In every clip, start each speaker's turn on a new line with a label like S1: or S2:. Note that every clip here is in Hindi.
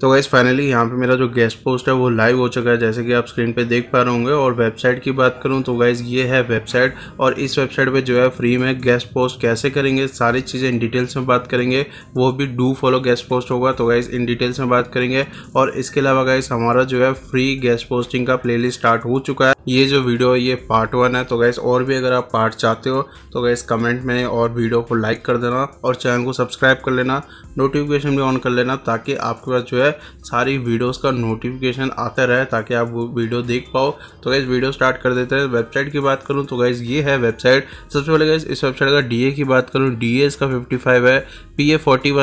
S1: तो गाइज़ फाइनली यहाँ पे मेरा जो गेस्ट पोस्ट है वो लाइव हो चुका है जैसे कि आप स्क्रीन पे देख पा रहे होंगे और वेबसाइट की बात करूँ तो गाइज़ ये है वेबसाइट और इस वेबसाइट पे जो है फ्री में गेस्ट पोस्ट कैसे करेंगे सारी चीज़ें इन डिटेल्स में बात करेंगे वो भी डू फॉलो गेस्ट पोस्ट होगा तो गाइज़ इन डिटेल्स में बात करेंगे और इसके अलावा गाइज़ हमारा जो है फ्री गेस्ट पोस्टिंग का प्ले स्टार्ट हो चुका है ये जो वीडियो है ये पार्ट वन है तो गैस और भी अगर आप पार्ट चाहते हो तो गैस कमेंट में और वीडियो को लाइक कर देना और चैनल को सब्सक्राइब कर लेना नोटिफिकेशन भी ऑन कर लेना ताकि आपके पास जो है सारी वीडियोस का नोटिफिकेशन आता रहे ताकि आप वो वीडियो देख पाओ तो गैस वीडियो स्टार्ट कर देते हैं वेबसाइट की बात करूँ तो गैस ये है वेबसाइट सबसे पहले गैस इस वेबसाइट का डी की बात करूँ डी इसका फिफ्टी है पी ए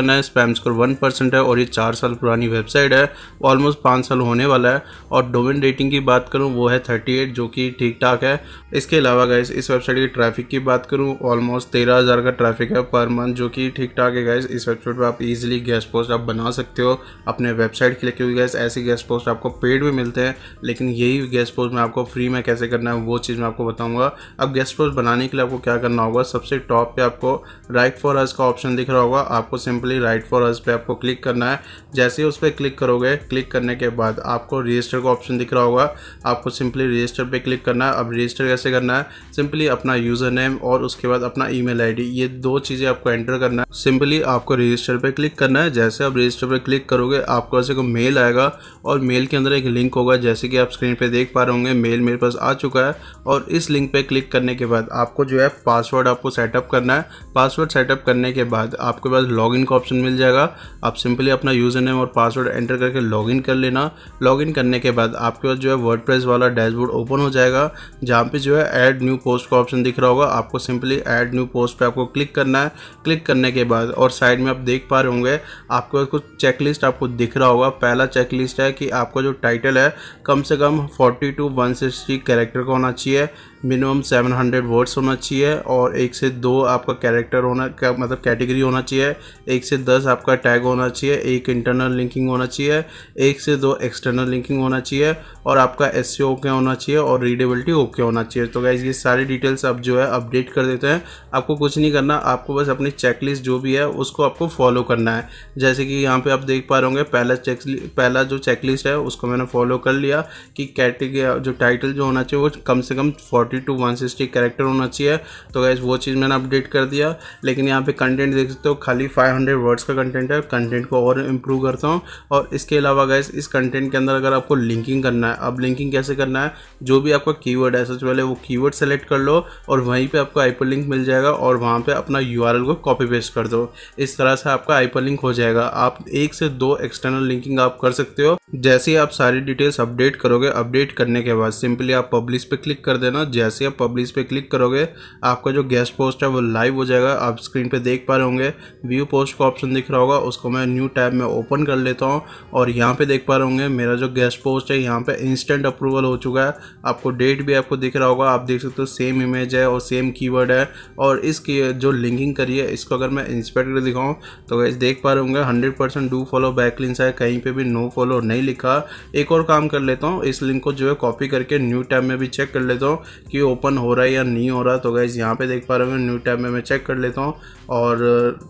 S1: है स्पैम स्कोर वन है और ये चार साल पुरानी वेबसाइट है ऑलमोस्ट पाँच साल होने वाला है और डोमिन रेटिंग की बात करूँ वो है थर्टी जो कि ठीक ठाक है इसके अलावा गैस इस वेबसाइट की ट्रैफिक की बात करूँ ऑलमोस्ट तेरह हज़ार का ट्रैफिक है पर मंथ जो कि ठीक ठाक है गाइज इस वेबसाइट पर आप इजिली गेस्ट पोस्ट आप बना सकते हो अपने वेबसाइट के लिए क्योंकि गैस ऐसे गेस्ट पोस्ट आपको पेड भी मिलते हैं लेकिन यही गेस्ट पोस्ट में आपको फ्री में कैसे करना है वो चीज़ मैं आपको बताऊँगा अब गेस्ट पोस्ट बनाने के लिए आपको क्या करना होगा सबसे टॉप पे आपको राइट फॉर अस का ऑप्शन दिख रहा होगा आपको सिंपली राइट फॉर अस पर आपको क्लिक करना है जैसे ही उस पर क्लिक करोगे क्लिक करने के बाद आपको रजिस्टर का ऑप्शन दिख रहा होगा आपको सिंपली रजिस्टर रजिस्टर पे क्लिक करना है अब रजिस्टर कैसे करना है सिंपली अपना यूज़र नेम और उसके बाद अपना ईमेल आईडी ये दो चीज़ें आपको एंटर करना है सिंपली आपको रजिस्टर पे क्लिक करना है जैसे आप रजिस्टर पे क्लिक करोगे आपको ऐसे को मेल आएगा और मेल के अंदर एक लिंक होगा जैसे कि आप स्क्रीन पर देख पा रहे होंगे मेल मेरे पास आ चुका है और इस लिंक पर क्लिक करने के बाद आपको जो है पासवर्ड आपको सेटअप करना है पासवर्ड सेटअप करने के बाद आपके पास लॉगिन का ऑप्शन मिल जाएगा आप सिंपली अपना यूज़र नेम और पासवर्ड एंटर करके लॉगिन कर लेना लॉगिन करने के बाद आपके पास जो है वर्ड वाला डैशबोर्ड ओपन ओपन हो जाएगा जहाँ पे जो है ऐड न्यू पोस्ट का ऑप्शन दिख रहा होगा आपको सिंपली ऐड न्यू पोस्ट पे आपको क्लिक करना है क्लिक करने के बाद और साइड में आप देख पा रहे होंगे आपको कुछ चेकलिस्ट आपको दिख रहा होगा पहला चेकलिस्ट है कि आपका जो टाइटल है कम से कम forty to one sixty character का होना चाहिए मिनिमम 700 वर्ड्स होना चाहिए और एक से दो आपका कैरेक्टर होना क्या मतलब कैटेगरी होना चाहिए एक से दस आपका टैग होना चाहिए एक इंटरनल लिंकिंग होना चाहिए एक से दो एक्सटर्नल लिंकिंग होना चाहिए और आपका एस सी ओके होना चाहिए और रीडेबिलिटी ओके होना चाहिए तो गाइज़ ये सारी डिटेल्स आप जो है अपडेट कर देते हैं आपको कुछ नहीं करना आपको बस अपनी चेकलिस्ट जो भी है उसको आपको फॉलो करना है जैसे कि यहाँ पर आप देख पा रहे होंगे पहला चेक पहला जो चेकलिस्ट है उसको मैंने फॉलो कर लिया कि कैटेगरी जो टाइटल जो होना चाहिए वो कम से कम forty forty to one sixty character होना चाहिए तो गैस वो चीज़ मैंने अपडेट कर दिया लेकिन यहाँ पे कंटेंट देख सकते हो खाली फाइव हंड्रेड वर्ड्स का कंटेंट है कंटेंट को और इम्प्रूव करता हूँ और इसके अलावा गैस इस कंटेंट के अंदर अगर आपको लिंकिंग करना है अब लिंकिंग कैसे करना है जो भी आपका कीवर्ड है सबसे पहले वो कीवर्ड सेलेक्ट कर लो और वहीं पर आपको आईपर लिंक मिल जाएगा और वहाँ पर अपना यू को कॉपी पेस्ट कर दो इस तरह से आपका आईपर लिंक हो जाएगा आप एक से दो एक्सटर्नल लिंकिंग आप कर सकते हो जैसे ही आप सारी डिटेल्स अपडेट करोगे अपडेट करने के बाद सिंपली आप पब्लिश पे क्लिक कर देना जैसे ही आप पब्लिश पे क्लिक करोगे आपका जो गेस्ट पोस्ट है वो लाइव हो जाएगा आप स्क्रीन पे देख पा रहे होंगे व्यू पोस्ट का ऑप्शन दिख रहा होगा उसको मैं न्यू टैब में ओपन कर लेता हूँ और यहाँ पे देख पा रहे होंगे मेरा जो गेस्ट पोस्ट है यहाँ पर इंस्टेंट अप्रूवल हो चुका है आपको डेट भी आपको दिख रहा होगा आप देख सकते हो सेम इमेज है और सेम की है और इसकी जो लिंकिंग करी है इसको अगर मैं इंस्पेक्ट कर दिखाऊँ तो वैसे देख पा रहे होंगे हंड्रेड डू फॉलो बैकलिंस है कहीं पर भी नो फॉलो नहीं लिखा एक और काम कर लेता हूँ इस लिंक को जो है कॉपी करके न्यू टैब में भी चेक कर लेता हूँ कि ओपन हो रहा है या नहीं हो रहा तो गैस यहाँ पे देख पा रहे हो न्यू टैब में मैं चेक कर लेता हूँ और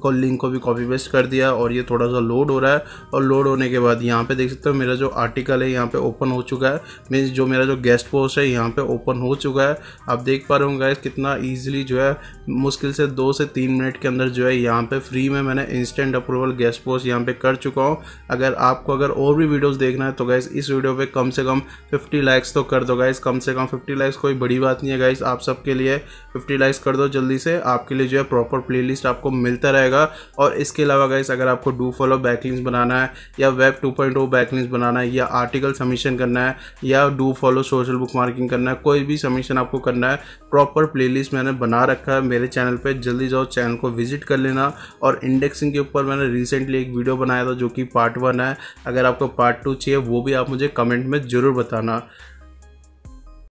S1: को लिंक को भी कॉपी पेस्ट कर दिया और ये थोड़ा सा लोड हो रहा है और लोड होने के बाद यहाँ पे देख सकते हो मेरा जो आर्टिकल है यहाँ पे ओपन हो चुका है मीन्स जो मेरा जो गेस्ट पोस्ट है यहाँ पे ओपन हो चुका है आप देख पा रहे हो गैस कितना ईजिली जो है मुश्किल से दो से तीन मिनट के अंदर जो है यहाँ पे फ्री में मैंने इंस्टेंट अप्रूवल गेस्ट पोस्ट यहाँ पे कर चुका हूँ अगर आपको अगर और भी वीडियोज़ देखना है तो गैस इस वीडियो पर कम से कम फिफ्टी लाइक्स तो कर दो गाइज कम से कम फिफ्टी लाइक्स कोई बड़ी बात बात नहीं है गाइस आप सबके लिए फिफ्टी लाइक्स कर दो जल्दी से आपके लिए जो है प्रॉपर प्लेलिस्ट आपको मिलता रहेगा और इसके अलावा गाइस अगर आपको डू फॉलो बैकलिंग्स बनाना है या वेब टू पॉइंट ओ बनाना है या आर्टिकल सबमिशन करना है या do follow social bookmarking करना है कोई भी सबमिशन आपको करना है प्रॉपर प्ले मैंने बना रखा है मेरे चैनल पर जल्दी जाओ चैनल को विजिट कर लेना और इंडेक्सिंग के ऊपर मैंने रिसेंटली एक वीडियो बनाया था जो कि पार्ट वन है अगर आपको पार्ट टू चाहिए वो भी आप मुझे कमेंट में ज़रूर बताना